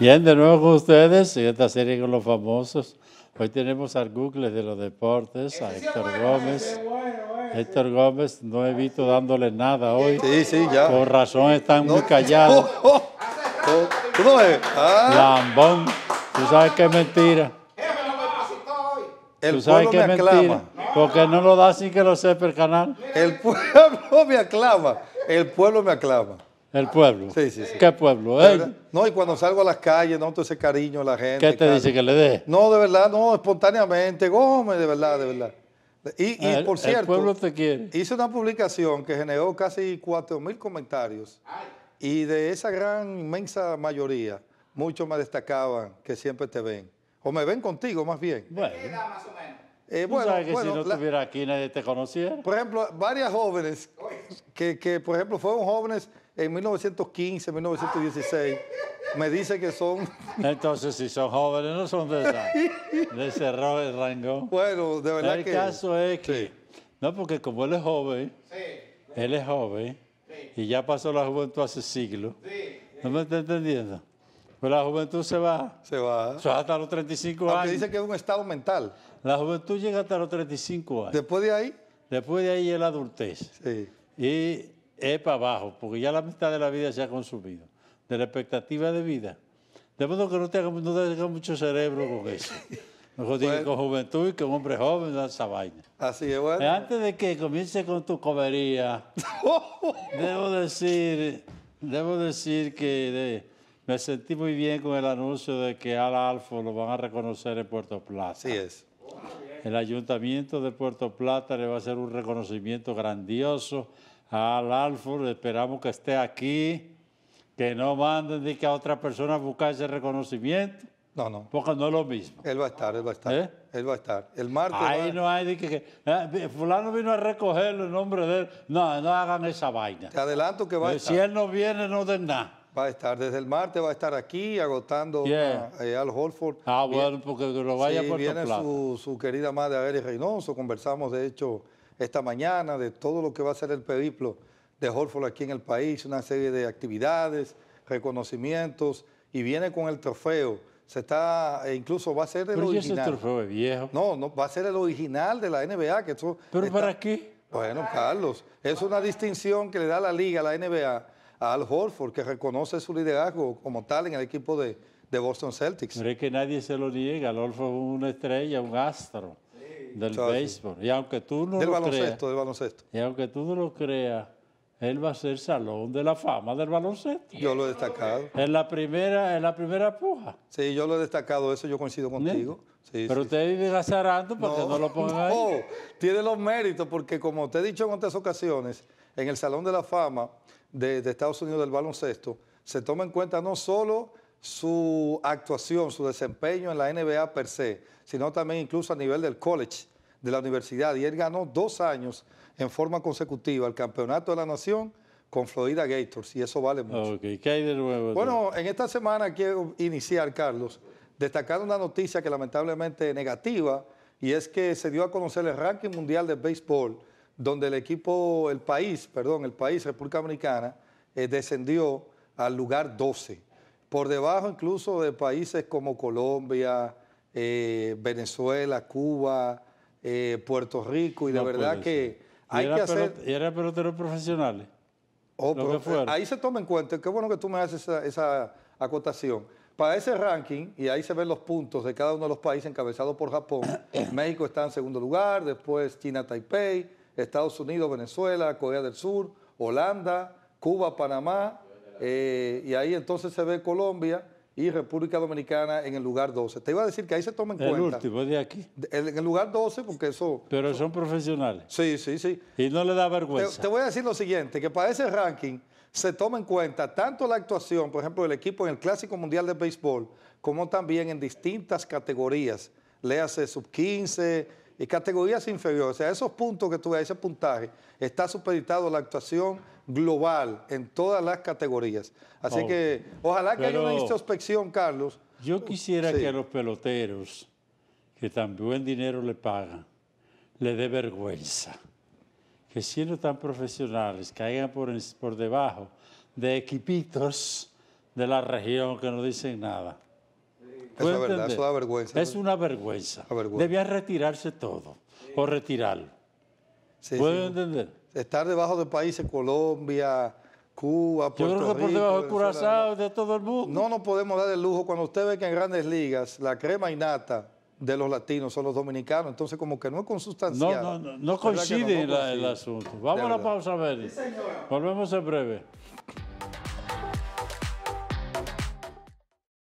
Bien, de nuevo con ustedes, y esta serie con los famosos. Hoy tenemos al Google de los deportes, a Héctor Gómez. Héctor Gómez, no visto dándole nada hoy. Sí, sí, ya. Por razón están muy callados. ¿Tú oh, oh. ah. Lambón, tú sabes qué es mentira. El ¿Tú sabes qué mentira? Porque no lo da sin que lo sepa el canal. El pueblo me aclama. El pueblo me aclama. El pueblo. Sí, sí, sí. ¿Qué pueblo? ¿Eh? No, y cuando salgo a las calles, no todo ese cariño a la gente. ¿Qué te dice que le dé? No, de verdad, no, espontáneamente, gómez, de verdad, de verdad. Y, ah, por cierto, el pueblo te quiere. hice una publicación que generó casi 4.000 comentarios. Y de esa gran, inmensa mayoría, muchos me destacaban que siempre te ven. O me ven contigo, más bien. Bueno. Eh, que si no estuviera aquí nadie te conociera? Por ejemplo, varias jóvenes que, por ejemplo, fueron jóvenes en 1915, 1916, me dice que son... Entonces, si son jóvenes, no son de esa. Le cerró el rango. Bueno, de verdad el que... El caso es que... No, porque como él es joven, él es joven, y ya pasó la juventud hace siglos. ¿No me está entendiendo? Pues la juventud se va. Se va. Se hasta los 35 Aunque años. dice que es un estado mental. La juventud llega hasta los 35 años. ¿Después de ahí? Después de ahí es la adultez. Sí y es para abajo, porque ya la mitad de la vida se ha consumido, de la expectativa de vida. De modo que no te haga, mucho cerebro con eso. Mejor bueno. con juventud y con hombre joven, esa vaina. Así es, bueno. Antes de que comience con tu comería, debo decir, debo decir que me sentí muy bien con el anuncio de que al Alfo lo van a reconocer en Puerto Plata. Así es. El Ayuntamiento de Puerto Plata le va a hacer un reconocimiento grandioso al Alfor. Esperamos que esté aquí, que no manden ni que a otra persona buscar ese reconocimiento. No, no. Porque no es lo mismo. Él va a estar, él va a estar. ¿Eh? Él va a estar. El martes. Ahí no hay de que, eh, Fulano vino a recogerlo en nombre de él. No, no hagan esa vaina. Te adelanto que va a eh, estar. Si él no viene, no den nada. Va a estar desde el martes, va a estar aquí agotando eh, Al Holford. Ah, bueno, porque lo vaya a viene Su, querida madre Avery Reynoso. Conversamos, de hecho, esta mañana de todo lo que va a ser el periplo de Holford aquí en el país, una serie de actividades, reconocimientos, y viene con el trofeo. Se está, eh, incluso va a ser el Pero original. trofeo viejo. No, no, va a ser el original de la NBA. Que ¿Pero para qué? Bueno, Carlos, es una distinción que le da la liga, la NBA al Horford, que reconoce su liderazgo como tal en el equipo de, de Boston Celtics. Pero es que nadie se lo niega, Al Horford es una estrella, un astro del béisbol. Y aunque tú no baloncesto, del baloncesto. Y aunque tú no lo creas, él va a ser Salón de la Fama del baloncesto. Yo lo he destacado. En la primera, la primera puja. Sí, yo lo he destacado, eso yo coincido contigo. Pero usted sí. vive porque no, no lo pongan ahí. tiene los méritos porque como te he dicho en otras ocasiones, en el Salón de la Fama de, de Estados Unidos del baloncesto se toma en cuenta no solo su actuación, su desempeño en la NBA per se, sino también incluso a nivel del college de la universidad y él ganó dos años en forma consecutiva el campeonato de la nación con Florida Gators y eso vale mucho. ¿Qué hay de nuevo? Bueno, en esta semana quiero iniciar, Carlos, destacar una noticia que lamentablemente es negativa y es que se dio a conocer el ranking mundial de béisbol donde el equipo, el país, perdón, el país, República Dominicana, eh, descendió al lugar 12, por debajo incluso de países como Colombia, eh, Venezuela, Cuba, eh, Puerto Rico y de verdad que hay que hacer... y eran peloteros profesionales. Eh, oh, eh, ahí se toma en cuenta, qué bueno que tú me haces esa, acotación. Para ese ranking, y ahí se ven los puntos de cada uno de los países encabezados por Japón, México está en segundo lugar, después China, Taipei, Estados Unidos, Venezuela, Corea del Sur, Holanda, Cuba, Panamá, y ahí entonces se ve Colombia, y República Dominicana en el lugar 12. Te iba a decir que ahí se toma en cuenta. El último de aquí. en el lugar 12, porque eso. Pero son profesionales. Sí, sí, sí. Y no le da vergüenza. Te, te, voy a decir lo siguiente: que para ese ranking se toma en cuenta tanto la actuación, por ejemplo, del equipo en el Clásico Mundial de Béisbol, como también en distintas categorías. Léase sub 15, y categorías inferiores. a esos puntos que tuve, ese puntaje, está supeditado la actuación global en todas las categorías. Así que ojalá que haya una introspección, Carlos. Yo quisiera que a los peloteros, que tan buen dinero le pagan, le dé vergüenza. Que siendo tan profesionales, caigan por, por debajo de equipitos de la región que no dicen nada es una vergüenza. Es Debía retirarse todo o retirarlo. puede entender? Estar debajo de países, Colombia, Cuba, Puerto Yo por debajo de Curazao, de todo el mundo. No nos podemos dar el lujo. Cuando usted ve que en grandes ligas la crema innata de los latinos son los dominicanos, entonces como que no es consustancial. No, no, no, coincide, el asunto. Vamos a la pausa, Beni. Volvemos en breve.